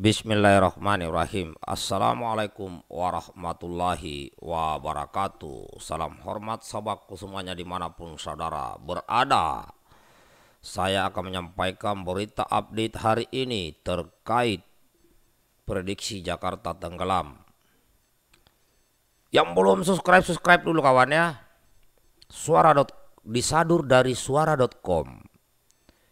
Bismillahirrahmanirrahim Assalamualaikum warahmatullahi wabarakatuh Salam hormat sahabatku semuanya dimanapun saudara berada Saya akan menyampaikan berita update hari ini terkait prediksi Jakarta tenggelam Yang belum subscribe, subscribe dulu kawannya. Suara disadur dari suara.com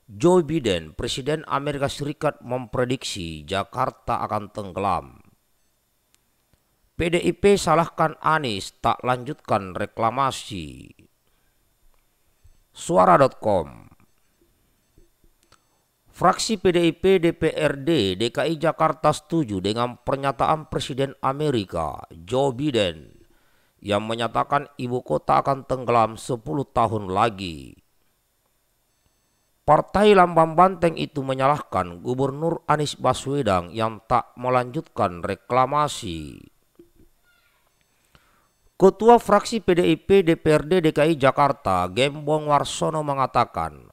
Joe Biden, Presiden Amerika Serikat memprediksi Jakarta akan tenggelam. PDIP salahkan Anies tak lanjutkan reklamasi. Suara.com Fraksi PDIP DPRD DKI Jakarta setuju dengan pernyataan Presiden Amerika Joe Biden yang menyatakan ibu kota akan tenggelam 10 tahun lagi. Partai Lambang Banteng itu menyalahkan Gubernur Anies Baswedan yang tak melanjutkan reklamasi. Ketua fraksi PDIP DPRD DKI Jakarta, Gembong Warsono mengatakan,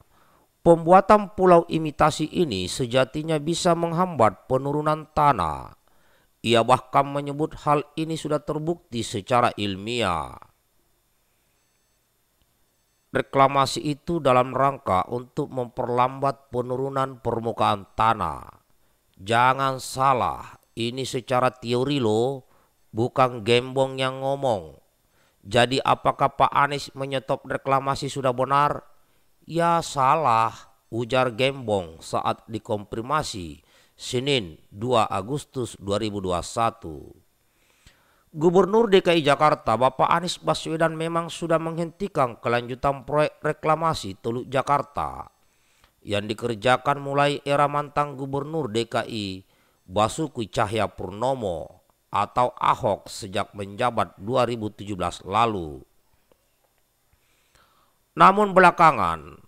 pembuatan pulau imitasi ini sejatinya bisa menghambat penurunan tanah. Ia bahkan menyebut hal ini sudah terbukti secara ilmiah reklamasi itu dalam rangka untuk memperlambat penurunan permukaan tanah. Jangan salah, ini secara teori loh, bukan gembong yang ngomong. Jadi apakah Pak Anies menyetop reklamasi sudah benar? Ya salah, ujar Gembong saat dikomprimasi Senin 2 Agustus 2021. Gubernur DKI Jakarta Bapak Anies Baswedan memang sudah menghentikan kelanjutan proyek reklamasi Teluk Jakarta yang dikerjakan mulai era mantan Gubernur DKI Basuki Cahya Purnomo atau Ahok sejak menjabat 2017 lalu. Namun belakangan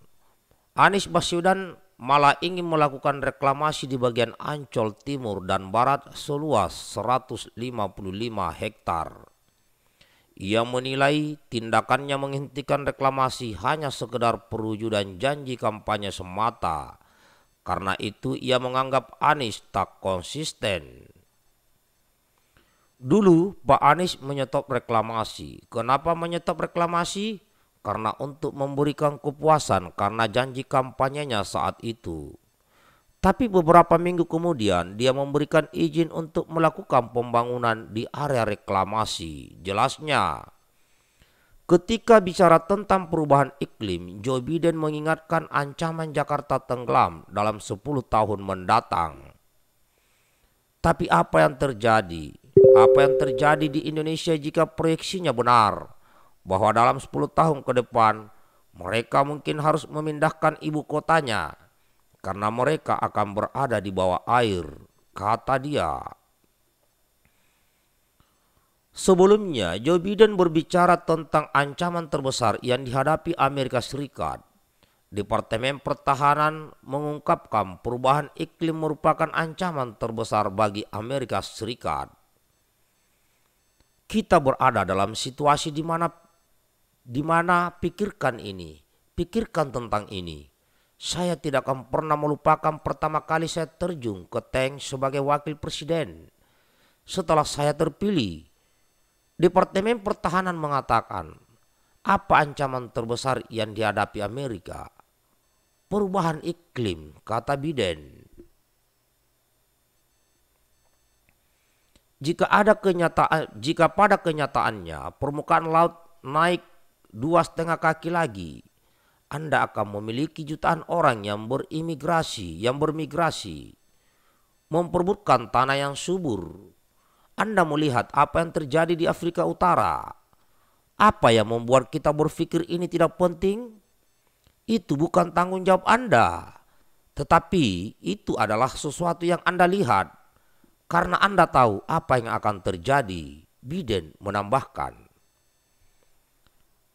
Anies Baswedan malah ingin melakukan reklamasi di bagian Ancol Timur dan Barat seluas 155 hektar. Ia menilai tindakannya menghentikan reklamasi hanya sekedar perwujudan janji kampanye semata. Karena itu ia menganggap Anies tak konsisten. Dulu Pak Anies menyetop reklamasi. Kenapa menyetop reklamasi? karena untuk memberikan kepuasan karena janji kampanyenya saat itu. Tapi beberapa minggu kemudian dia memberikan izin untuk melakukan pembangunan di area reklamasi. Jelasnya, ketika bicara tentang perubahan iklim, Joe Biden mengingatkan ancaman Jakarta tenggelam dalam 10 tahun mendatang. Tapi apa yang terjadi? Apa yang terjadi di Indonesia jika proyeksinya benar? bahwa dalam 10 tahun ke depan mereka mungkin harus memindahkan ibu kotanya karena mereka akan berada di bawah air, kata dia. Sebelumnya, Joe Biden berbicara tentang ancaman terbesar yang dihadapi Amerika Serikat. Departemen Pertahanan mengungkapkan perubahan iklim merupakan ancaman terbesar bagi Amerika Serikat. Kita berada dalam situasi di mana di mana pikirkan ini, pikirkan tentang ini. Saya tidak akan pernah melupakan pertama kali saya terjun ke tank sebagai wakil presiden. Setelah saya terpilih, Departemen Pertahanan mengatakan, apa ancaman terbesar yang dihadapi Amerika? Perubahan iklim, kata Biden. Jika ada kenyataan, jika pada kenyataannya permukaan laut naik dua setengah kaki lagi, Anda akan memiliki jutaan orang yang berimigrasi, yang bermigrasi, memperbutkan tanah yang subur. Anda melihat apa yang terjadi di Afrika Utara. Apa yang membuat kita berpikir ini tidak penting? Itu bukan tanggung jawab Anda. Tetapi itu adalah sesuatu yang Anda lihat. Karena Anda tahu apa yang akan terjadi. Biden menambahkan.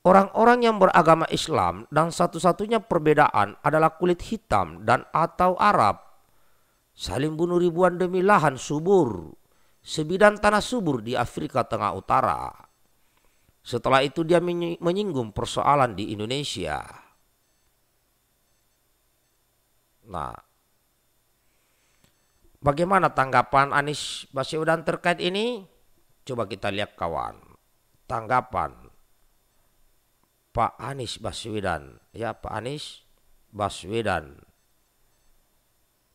Orang-orang yang beragama Islam dan satu-satunya perbedaan adalah kulit hitam dan atau Arab. Saling bunuh ribuan demi lahan subur, sebidang tanah subur di Afrika Tengah Utara. Setelah itu dia menyinggung persoalan di Indonesia. Nah, bagaimana tanggapan Anies Baswedan terkait ini? Coba kita lihat kawan. Tanggapan Pak Anies Baswedan ya Pak Anies Baswedan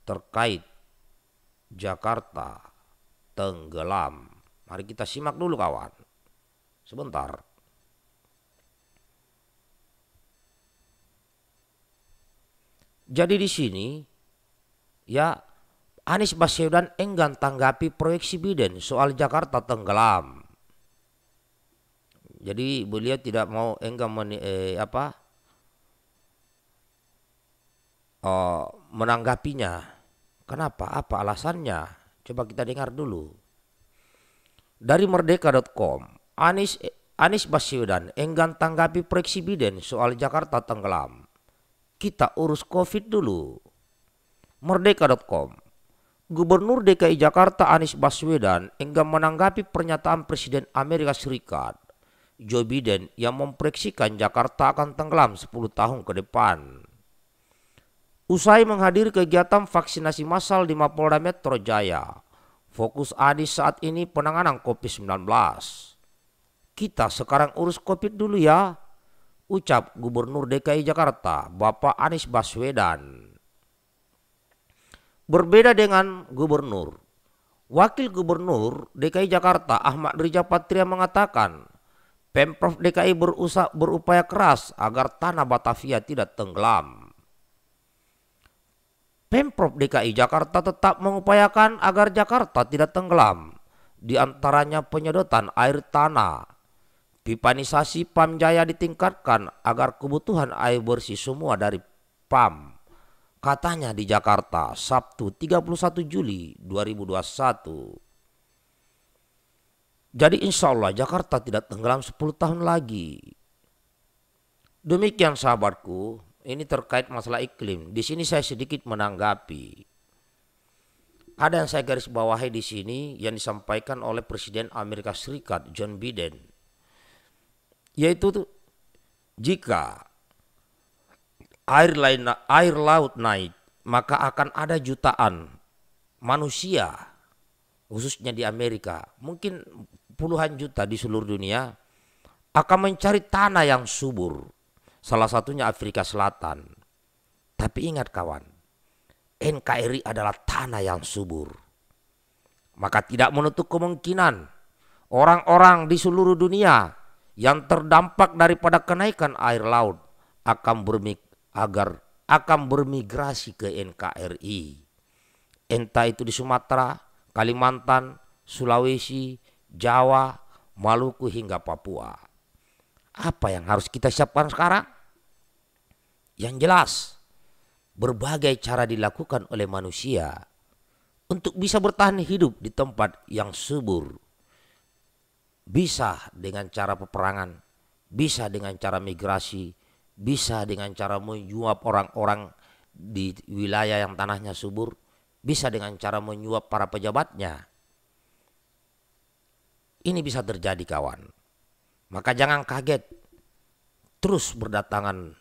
terkait Jakarta tenggelam. Mari kita simak dulu kawan. Sebentar. Jadi di sini ya Anies Baswedan enggan tanggapi proyeksi Biden soal Jakarta tenggelam. Jadi beliau tidak mau enggak men, eh, apa oh, menanggapinya. Kenapa? Apa alasannya? Coba kita dengar dulu. Dari merdeka.com, Anis Anis Baswedan enggan tanggapi proyeksi Biden soal Jakarta tenggelam. Kita urus Covid dulu. Merdeka.com Gubernur DKI Jakarta Anies Baswedan enggak menanggapi pernyataan Presiden Amerika Serikat Joe Biden yang memproyeksikan Jakarta akan tenggelam 10 tahun ke depan. Usai menghadiri kegiatan vaksinasi massal di Mapolda Metro Jaya, fokus Anies saat ini penanganan COVID-19. Kita sekarang urus COVID dulu ya, ucap Gubernur DKI Jakarta Bapak Anies Baswedan. Berbeda dengan Gubernur, Wakil Gubernur DKI Jakarta Ahmad Riza Patria mengatakan Pemprov DKI berusaha, berupaya keras agar tanah Batavia tidak tenggelam. Pemprov DKI Jakarta tetap mengupayakan agar Jakarta tidak tenggelam, di antaranya penyedotan air tanah. Pipanisasi PAM Jaya ditingkatkan agar kebutuhan air bersih semua dari PAM. Katanya di Jakarta, Sabtu 31 Juli 2021. Jadi insya Allah Jakarta tidak tenggelam 10 tahun lagi. Demikian sahabatku, ini terkait masalah iklim. Di sini saya sedikit menanggapi. Ada yang saya garis bawahi di sini yang disampaikan oleh Presiden Amerika Serikat John Biden. Yaitu jika air, lain, air laut naik maka akan ada jutaan manusia khususnya di Amerika mungkin puluhan juta di seluruh dunia akan mencari tanah yang subur. Salah satunya Afrika Selatan. Tapi ingat kawan, NKRI adalah tanah yang subur. Maka tidak menutup kemungkinan orang-orang di seluruh dunia yang terdampak daripada kenaikan air laut akan bermik agar akan bermigrasi ke NKRI. Entah itu di Sumatera, Kalimantan, Sulawesi, Jawa, Maluku hingga Papua. Apa yang harus kita siapkan sekarang? Yang jelas, berbagai cara dilakukan oleh manusia untuk bisa bertahan hidup di tempat yang subur. Bisa dengan cara peperangan, bisa dengan cara migrasi, bisa dengan cara menyuap orang-orang di wilayah yang tanahnya subur, bisa dengan cara menyuap para pejabatnya, ini bisa terjadi kawan. Maka jangan kaget. Terus berdatangan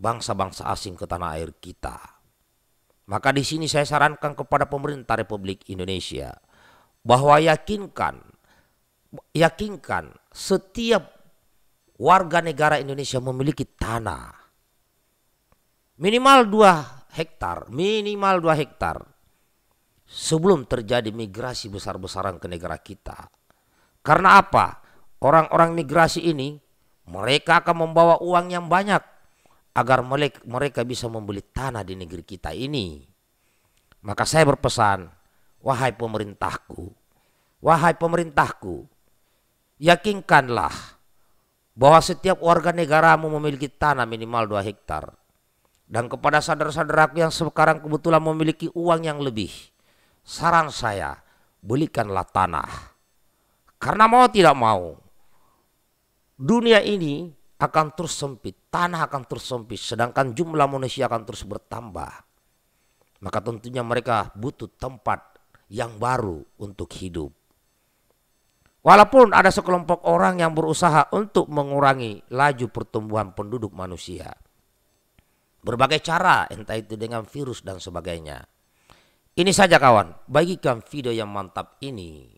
bangsa-bangsa asing ke tanah air kita. Maka di sini saya sarankan kepada pemerintah Republik Indonesia bahwa yakinkan yakinkan setiap warga negara Indonesia memiliki tanah minimal 2 hektar, minimal 2 hektar sebelum terjadi migrasi besar-besaran ke negara kita. Karena apa? Orang-orang migrasi ini mereka akan membawa uang yang banyak agar mereka bisa membeli tanah di negeri kita ini. Maka saya berpesan, wahai pemerintahku, wahai pemerintahku, yakinkanlah bahwa setiap warga negaramu memiliki tanah minimal 2 hektar. Dan kepada saudara-saudaraku yang sekarang kebetulan memiliki uang yang lebih, saran saya belikanlah tanah. Karena mau tidak mau dunia ini akan terus sempit, tanah akan terus sempit, sedangkan jumlah manusia akan terus bertambah. Maka tentunya mereka butuh tempat yang baru untuk hidup. Walaupun ada sekelompok orang yang berusaha untuk mengurangi laju pertumbuhan penduduk manusia. Berbagai cara, entah itu dengan virus dan sebagainya. Ini saja kawan, bagikan video yang mantap ini.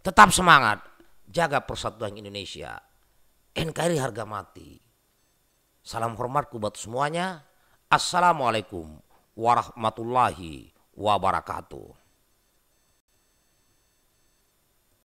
Tetap semangat, jaga persatuan Indonesia. NKRI harga mati. Salam hormatku buat semuanya. Assalamualaikum warahmatullahi wabarakatuh.